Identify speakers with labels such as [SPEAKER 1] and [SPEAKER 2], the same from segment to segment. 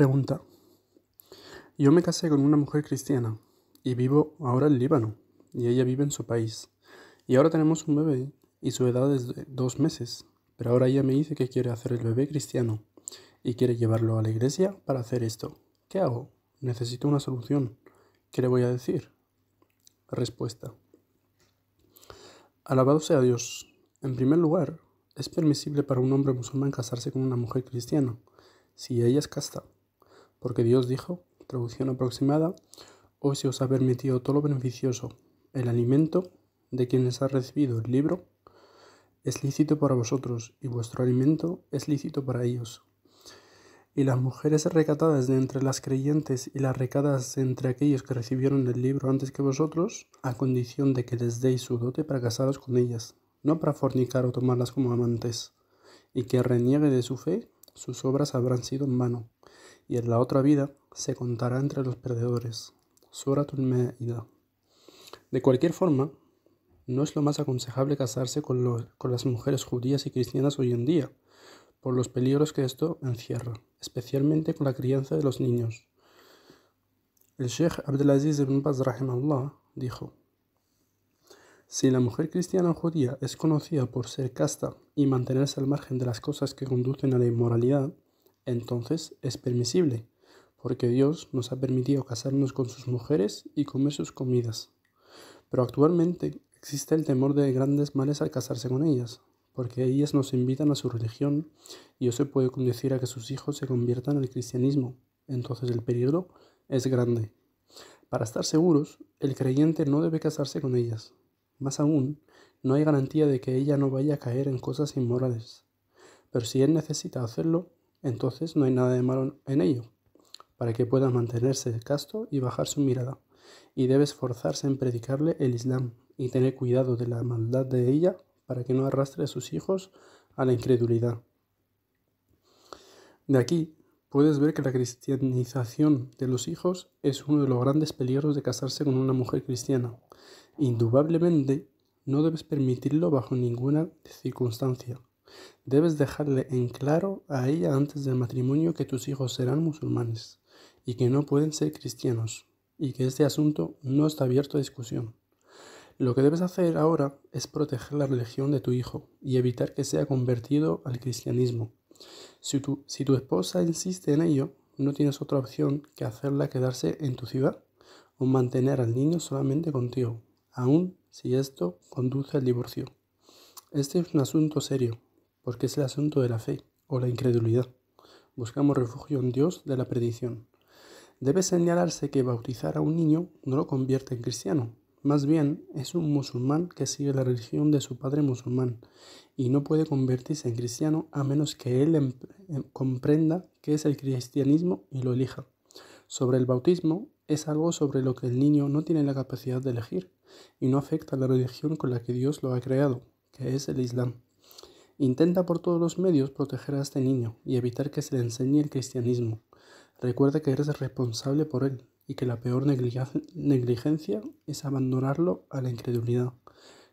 [SPEAKER 1] Pregunta. Yo me casé con una mujer cristiana y vivo ahora en Líbano y ella vive en su país. Y ahora tenemos un bebé y su edad es de dos meses. Pero ahora ella me dice que quiere hacer el bebé cristiano y quiere llevarlo a la iglesia para hacer esto. ¿Qué hago? Necesito una solución. ¿Qué le voy a decir? Respuesta. Alabado sea Dios. En primer lugar, es permisible para un hombre musulmán casarse con una mujer cristiana, si ella es casta. Porque Dios dijo, traducción aproximada, hoy se os ha permitido todo lo beneficioso, el alimento de quienes ha recibido el libro es lícito para vosotros y vuestro alimento es lícito para ellos. Y las mujeres recatadas de entre las creyentes y las recatadas de entre aquellos que recibieron el libro antes que vosotros, a condición de que les deis su dote para casaros con ellas, no para fornicar o tomarlas como amantes, y que reniegue de su fe, sus obras habrán sido en vano y en la otra vida se contará entre los perdedores. Sura Ma'ida. De cualquier forma, no es lo más aconsejable casarse con, las mujeres judías y cristianas hoy en día, por los peligros que esto encierra, especialmente con la crianza de los niños. El Sheikh Abdelaziz ibn Baz Allah dijo: Si la mujer cristiana o judía es conocida por ser casta y mantenerse al margen de las cosas que conducen a la inmoralidad, entonces es permisible, porque Dios nos ha permitido casarnos con sus mujeres y comer sus comidas. Pero actualmente existe el temor de grandes males al casarse con ellas, porque ellas nos invitan a su religión y eso puede conducir a que sus hijos se conviertan al cristianismo. Entonces el peligro es grande. Para estar seguros, el creyente no debe casarse con ellas. Más aún, no hay garantía de que ella no vaya a caer en cosas inmorales. Pero si él necesita hacerlo, entonces no hay nada de malo en ello, para que pueda mantenerse casto y bajar su mirada. Y debe esforzarse en predicarle el Islam y tener cuidado de la maldad de ella para que no arrastre a sus hijos a la incredulidad. De aquí puedes ver que la cristianización de los hijos es uno de los grandes peligros de casarse con una mujer cristiana. Indudablemente, no debes permitirlo bajo ninguna circunstancia Debes dejarle en claro a ella antes del matrimonio que tus hijos serán musulmanes y que no pueden ser cristianos y que este asunto no está abierto a discusión. Lo que debes hacer ahora es proteger la religión de tu hijo y evitar que sea convertido al cristianismo. Si tu, esposa insiste en ello, no tienes otra opción que hacerla quedarse en tu ciudad o mantener al niño solamente contigo, aun si esto conduce al divorcio. Este es un asunto serio porque pues, es el asunto de la fe o la incredulidad. Buscamos refugio en Dios de la predicción. Debe señalarse que bautizar a un niño no lo convierte en cristiano, más bien es un musulmán que sigue la religión de su padre musulmán y no puede convertirse en cristiano a menos que él em, em, comprenda que es el cristianismo y lo elija. Sobre el bautismo es algo sobre lo que el niño no tiene la capacidad de elegir y no afecta la religión con la que Dios lo ha creado, que es el Islam. Intenta por todos los medios proteger a este niño y evitar que se le enseñe el cristianismo. Recuerda que eres responsable por él y que la peor negligencia es abandonarlo a la incredulidad.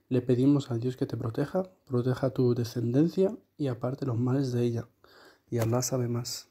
[SPEAKER 1] Le pedimos a Dios que te proteja, proteja tu descendencia y aparte los males de ella. Y Allah sabe más.